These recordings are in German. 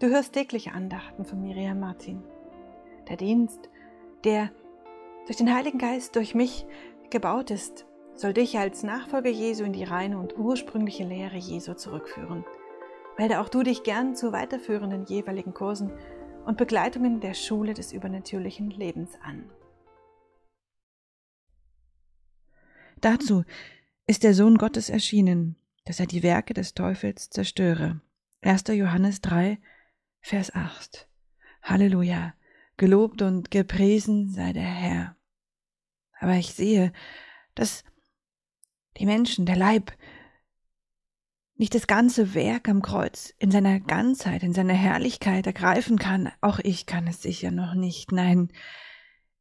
Du hörst tägliche Andachten von Miriam Martin. Der Dienst, der durch den Heiligen Geist durch mich gebaut ist, soll dich als Nachfolger Jesu in die reine und ursprüngliche Lehre Jesu zurückführen. Melde auch du dich gern zu weiterführenden jeweiligen Kursen und Begleitungen der Schule des übernatürlichen Lebens an. Dazu ist der Sohn Gottes erschienen, dass er die Werke des Teufels zerstöre. 1. Johannes 3, Vers 8. Halleluja, gelobt und gepriesen sei der Herr. Aber ich sehe, dass die Menschen, der Leib, nicht das ganze Werk am Kreuz in seiner Ganzheit, in seiner Herrlichkeit ergreifen kann. Auch ich kann es sicher noch nicht. Nein,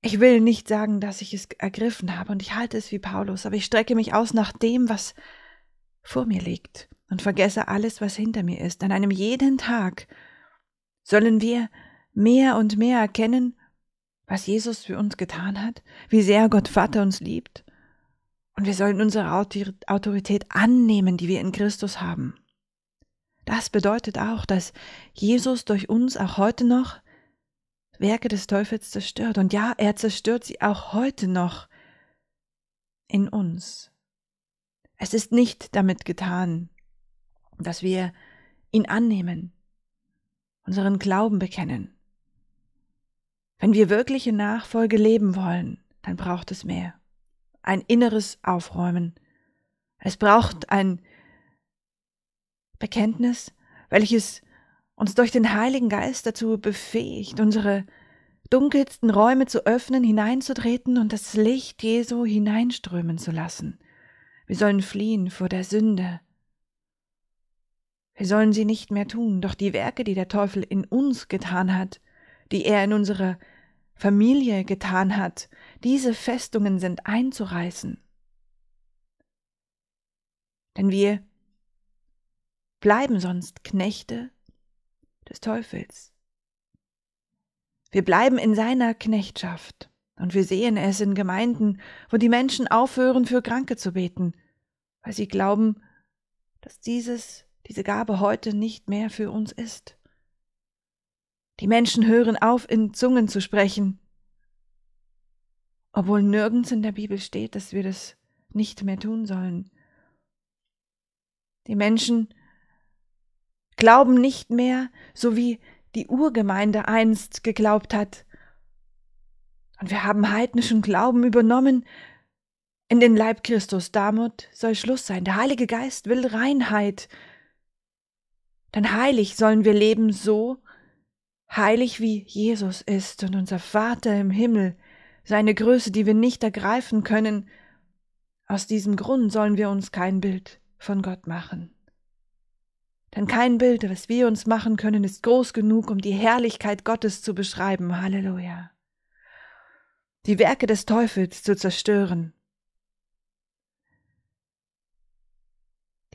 ich will nicht sagen, dass ich es ergriffen habe und ich halte es wie Paulus, aber ich strecke mich aus nach dem, was vor mir liegt und vergesse alles, was hinter mir ist. An einem jeden Tag Sollen wir mehr und mehr erkennen, was Jesus für uns getan hat, wie sehr Gott Vater uns liebt? Und wir sollen unsere Autorität annehmen, die wir in Christus haben. Das bedeutet auch, dass Jesus durch uns auch heute noch Werke des Teufels zerstört. Und ja, er zerstört sie auch heute noch in uns. Es ist nicht damit getan, dass wir ihn annehmen, unseren Glauben bekennen. Wenn wir wirkliche Nachfolge leben wollen, dann braucht es mehr. Ein inneres Aufräumen. Es braucht ein Bekenntnis, welches uns durch den Heiligen Geist dazu befähigt, unsere dunkelsten Räume zu öffnen, hineinzutreten und das Licht Jesu hineinströmen zu lassen. Wir sollen fliehen vor der Sünde, wir sollen sie nicht mehr tun, doch die Werke, die der Teufel in uns getan hat, die er in unserer Familie getan hat, diese Festungen sind einzureißen. Denn wir bleiben sonst Knechte des Teufels. Wir bleiben in seiner Knechtschaft, und wir sehen es in Gemeinden, wo die Menschen aufhören, für Kranke zu beten, weil sie glauben, dass dieses diese Gabe heute nicht mehr für uns ist. Die Menschen hören auf, in Zungen zu sprechen, obwohl nirgends in der Bibel steht, dass wir das nicht mehr tun sollen. Die Menschen glauben nicht mehr, so wie die Urgemeinde einst geglaubt hat. Und wir haben heidnischen Glauben übernommen in den Leib Christus. Damit soll Schluss sein. Der Heilige Geist will Reinheit, denn heilig sollen wir leben so, heilig wie Jesus ist und unser Vater im Himmel, seine Größe, die wir nicht ergreifen können. Aus diesem Grund sollen wir uns kein Bild von Gott machen. Denn kein Bild, was wir uns machen können, ist groß genug, um die Herrlichkeit Gottes zu beschreiben. Halleluja. Die Werke des Teufels zu zerstören,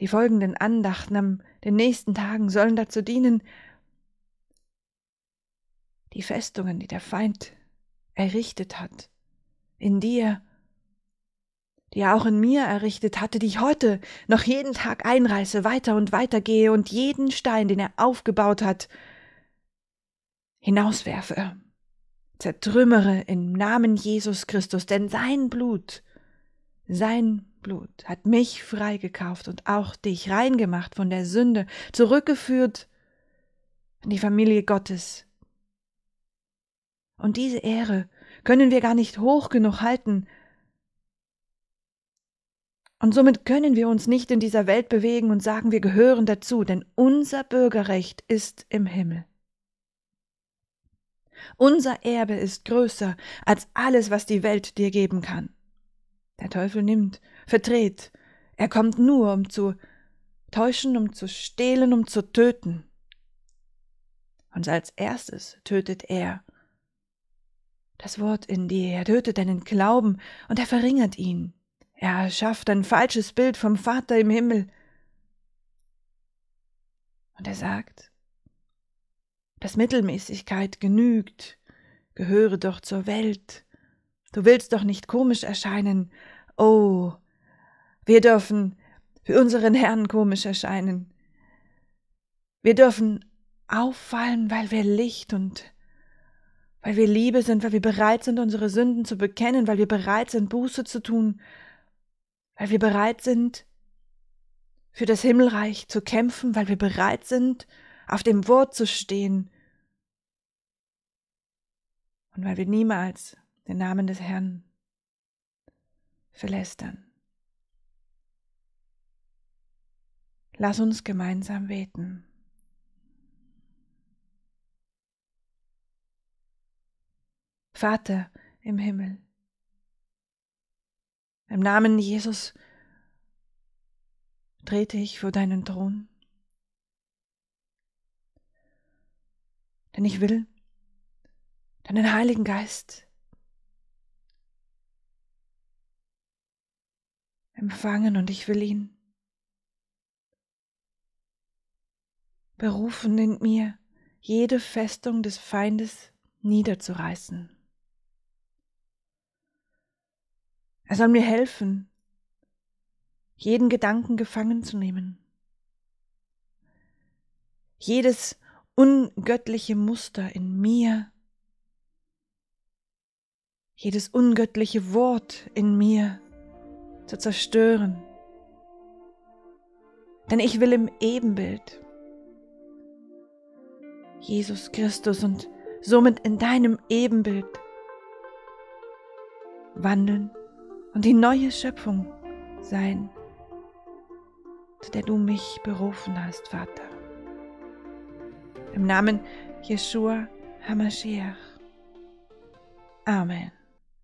Die folgenden Andachten am den nächsten Tagen sollen dazu dienen, die Festungen, die der Feind errichtet hat, in dir, die er auch in mir errichtet hatte, die ich heute noch jeden Tag einreiße, weiter und weiter gehe und jeden Stein, den er aufgebaut hat, hinauswerfe, zertrümmere im Namen Jesus Christus, denn sein Blut, sein Blut hat mich freigekauft und auch dich reingemacht von der Sünde, zurückgeführt in die Familie Gottes. Und diese Ehre können wir gar nicht hoch genug halten. Und somit können wir uns nicht in dieser Welt bewegen und sagen, wir gehören dazu, denn unser Bürgerrecht ist im Himmel. Unser Erbe ist größer als alles, was die Welt dir geben kann. Der Teufel nimmt, verdreht. Er kommt nur, um zu täuschen, um zu stehlen, um zu töten. Und als erstes tötet er das Wort in dir, er tötet deinen Glauben und er verringert ihn. Er schafft ein falsches Bild vom Vater im Himmel. Und er sagt, dass Mittelmäßigkeit genügt, gehöre doch zur Welt, Du willst doch nicht komisch erscheinen. Oh, wir dürfen für unseren Herrn komisch erscheinen. Wir dürfen auffallen, weil wir Licht und weil wir Liebe sind, weil wir bereit sind, unsere Sünden zu bekennen, weil wir bereit sind, Buße zu tun, weil wir bereit sind, für das Himmelreich zu kämpfen, weil wir bereit sind, auf dem Wort zu stehen und weil wir niemals den Namen des Herrn verlästern. Lass uns gemeinsam beten. Vater im Himmel, im Namen Jesus trete ich vor deinen Thron, denn ich will deinen Heiligen Geist empfangen und ich will ihn berufen in mir, jede Festung des Feindes niederzureißen. Er soll mir helfen, jeden Gedanken gefangen zu nehmen, jedes ungöttliche Muster in mir, jedes ungöttliche Wort in mir zu zerstören. Denn ich will im Ebenbild Jesus Christus und somit in deinem Ebenbild wandeln und die neue Schöpfung sein, zu der du mich berufen hast, Vater. Im Namen Jeshua HaMashiach. Amen.